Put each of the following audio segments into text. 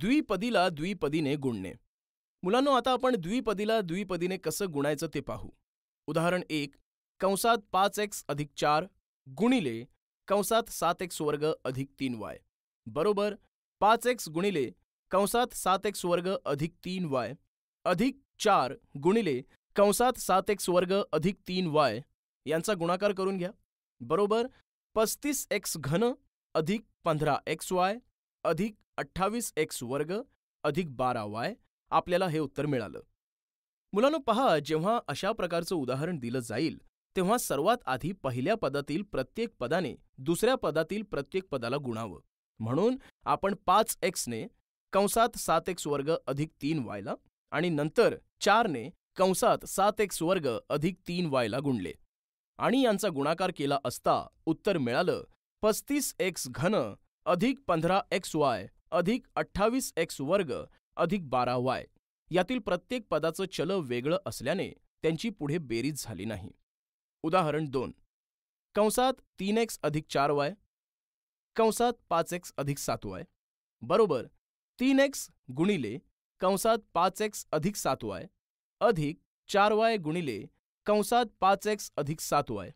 द्विपदीला द्विपदीने गुणणे मुलांनो आता आपण द्विपदीला द्विपदीने कसं गुणायचं ते पाहू उदाहरण एक कंसात पाच एक्स अधिक चार गुणिले कंसात सात एक्स वर्ग अधिक तीन वाय बरोबर पाच एक्स गुणिले कंसात सात एक्स वर्ग अधिक तीन वाय अधिक चार गुणिले कंसात सात एक्स वर्ग अधिक तीन वाय यांचा गुणाकार करून घ्या बरोबर पस्तीस एक्स घन अधिक पंधरा एक्स वाय अधिक अठ्ठावीस एक्स वर्ग अधिक बारा वाय आपल्याला हे उत्तर मिळालं मुलानो पहा जेव्हा अशा प्रकारचं उदाहरण दिलं जाईल तेव्हा सर्वात आधी पहिल्या पदातील प्रत्येक पदाने दुसऱ्या पदातील प्रत्येक पदाला गुणावं म्हणून आपण पाच एक्सने कंसात सात एक्स वर्ग अधिक तीन वायला आणि नंतर चारने कंसात सात एक्स वर्ग अधिक तीन वायला गुणले आणि यांचा गुणाकार केला असता उत्तर मिळालं पस्तीस एक्स घन अधिक पंधरा एक्स वाय अधिक अठ्ठावीस एक्स वर्ग अधिक बारा वाय यातील प्रत्येक पदाचं चल वेगळं असल्याने त्यांची पुढे बेरीज झाली नाही उदाहरण दोन कंसात तीन एक्स अधिक चार वाय कंसात पाच एक्स अधिक सात वाय बरोबर तीन एक्स गुणिले कंसात पाच एक्स अधिक सात वाय अधिक चार वाय गुणिले कंसात पाच एक्स अधिक सात वाय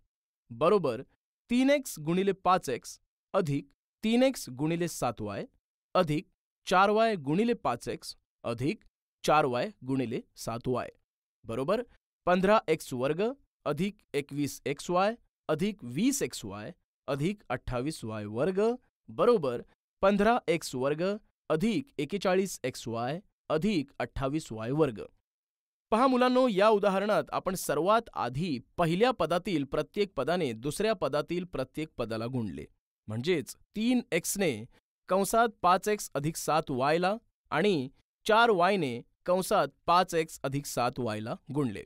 बरोबर तीन एक्स गुणिले पाच एक्स अधिक तीन एक्स गुणिले सात वाय अधिक चार वाय गुणिले पाच एक्स अधिक चार वाय गुणिले सात वाय बरोबर पंधरा एक्स वर्ग अधिक एकवीस एक्स वाय अधिक वीस एक्स वाय अधिक अठ्ठावीस वाय वर्ग बरोबर पंधरा एक्स वर्ग अधिक एकेचाळीस एक्स वाय अधिक अठ्ठावीस वाय वर्ग पहा मुलांनो या उदाहरणात आपण सर्वात आधी पहिल्या पदातील प्रत्येक पदाने दुसऱ्या पदातील प्रत्येक पदाला गुणले म्हणजेच तीन एक्सने कंसात पाच एक्स अधिक सात वायला आणि चार वायने कंसात पाच एक्स अधिक सात वायला गुणले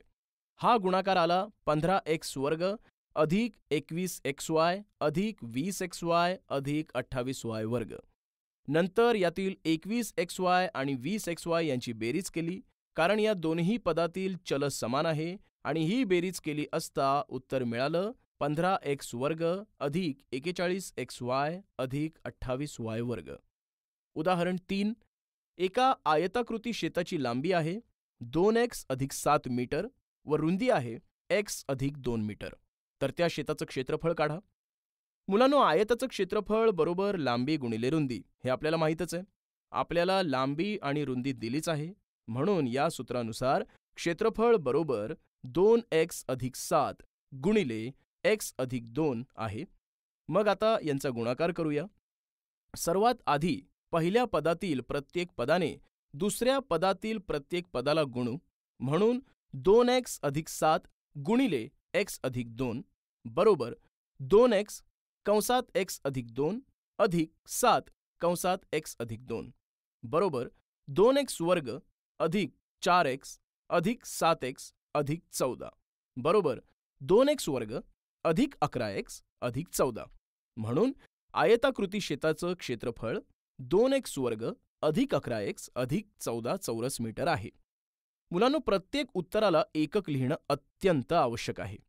हा गुणाकार आला पंधरा एक्स वर्ग अधिक एकवीस एक्स वाय अधिक वीस एक्स वाय अधिक अठ्ठावीस वाय वर्ग नंतर यातील एकवीस एक्स वाय आणि वीस एक्स वाय यांची बेरीज केली कारण या दोन्ही पदातील चल समान आहे आणि ही बेरीज केली असता उत्तर मिळालं पंधरा एक्स वर्ग अधिक एकेचाळीस एक्स वाय अधिक अठ्ठावीस वाय वर्ग उदाहरण तीन एका आयताकृती शेताची लांबी आहे दोन एक्स अधिक सात मीटर व रुंदी आहे एक्स अधिक दोन मीटर तर त्या शेताचं क्षेत्रफळ काढा मुलांनो आयताचं क्षेत्रफळ बरोबर लांबी गुणिले रुंदी हे आपल्याला माहीतच आहे आपल्याला लांबी आणि रुंदी दिलीच आहे म्हणून या सूत्रानुसार क्षेत्रफळ बरोबर दोन एक्स अधिक सात गुणिले एक्स अधिक दोन आहे मग आता यांचा गुणाकार करूया सर्वात आधी पहिल्या पदातील प्रत्येक पदाने दुसऱ्या पदातील प्रत्येक पदाला गुणू म्हणून दोन एक्स अधिक सात गुणिले एक्स अधिक दोन बरोबर दोन एक्स कंसात एक्स अधिक दोन अधिक सात कंसात एक्स अधिक दोन बरोबर दोन एक्स वर्ग अधिक चार एक्स अधिक सात एक्स अधिक चौदा बरोबर दोन एक्स वर्ग अधिक अकरा एक्स अधिक चौदा म्हणून आयताकृती शेताचं क्षेत्रफळ दोन एक्स वर्ग अधिक अकरा एक्स अधिक चौदा चौरस मीटर आहे मुलांनो प्रत्येक उत्तराला एकक लिहिणं अत्यंत आवश्यक आहे